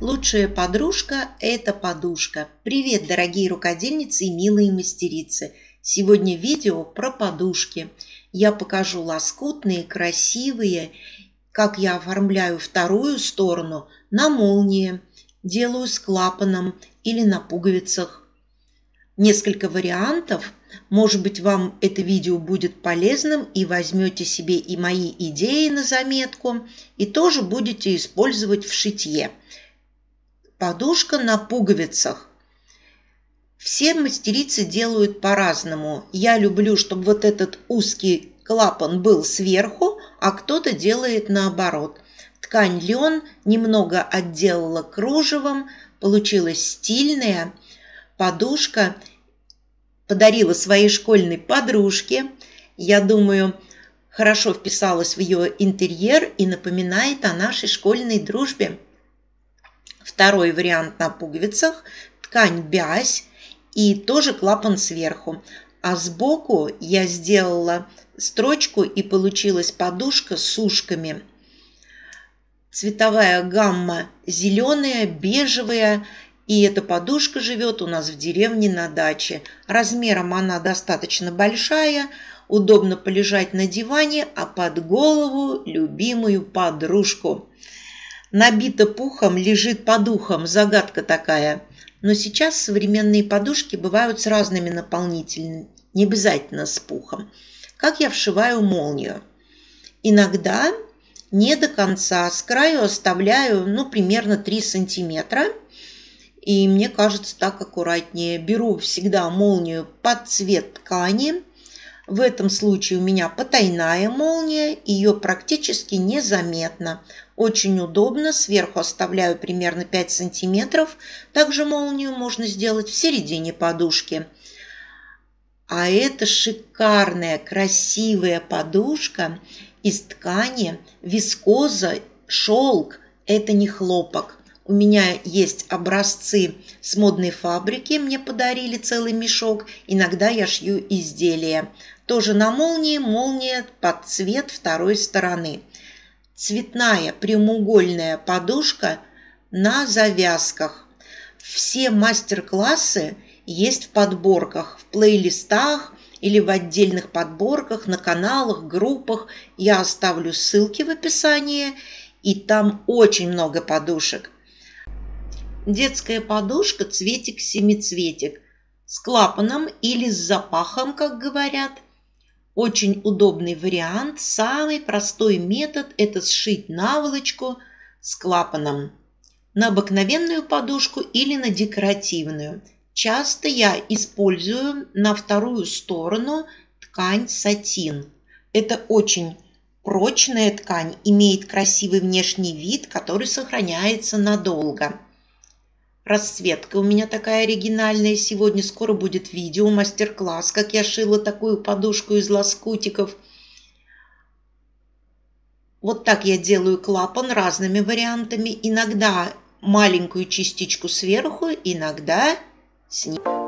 Лучшая подружка – это подушка. Привет, дорогие рукодельницы и милые мастерицы! Сегодня видео про подушки. Я покажу лоскутные, красивые, как я оформляю вторую сторону на молнии, делаю с клапаном или на пуговицах. Несколько вариантов. Может быть, вам это видео будет полезным и возьмете себе и мои идеи на заметку, и тоже будете использовать в шитье – подушка на пуговицах. Все мастерицы делают по-разному. Я люблю, чтобы вот этот узкий клапан был сверху, а кто-то делает наоборот. Ткань лен немного отделала кружевом, получилась стильная. Подушка подарила своей школьной подружке. Я думаю, хорошо вписалась в ее интерьер и напоминает о нашей школьной дружбе. Второй вариант на пуговицах, ткань бязь и тоже клапан сверху. А сбоку я сделала строчку и получилась подушка с ушками. Цветовая гамма зеленая, бежевая и эта подушка живет у нас в деревне на даче. Размером она достаточно большая, удобно полежать на диване, а под голову любимую подружку набита пухом, лежит под ухом. Загадка такая. Но сейчас современные подушки бывают с разными наполнителями, не обязательно с пухом. Как я вшиваю молнию? Иногда не до конца, с краю оставляю, ну, примерно 3 сантиметра. И мне кажется, так аккуратнее. Беру всегда молнию под цвет ткани, в этом случае у меня потайная молния, ее практически незаметно. Очень удобно, сверху оставляю примерно 5 сантиметров. Также молнию можно сделать в середине подушки. А это шикарная, красивая подушка из ткани, вискоза, шелк. Это не хлопок. У меня есть образцы с модной фабрики, мне подарили целый мешок. Иногда я шью изделия. Тоже на молнии, молния под цвет второй стороны. Цветная прямоугольная подушка на завязках. Все мастер-классы есть в подборках, в плейлистах, или в отдельных подборках, на каналах, группах. Я оставлю ссылки в описании, и там очень много подушек детская подушка цветик-семицветик с клапаном или с запахом, как говорят. Очень удобный вариант, самый простой метод – это сшить наволочку с клапаном на обыкновенную подушку или на декоративную. Часто я использую на вторую сторону ткань сатин. Это очень прочная ткань, имеет красивый внешний вид, который сохраняется надолго расцветка у меня такая оригинальная. Сегодня скоро будет видео, мастер-класс, как я шила такую подушку из лоскутиков. Вот так я делаю клапан разными вариантами. Иногда маленькую частичку сверху, иногда снизу.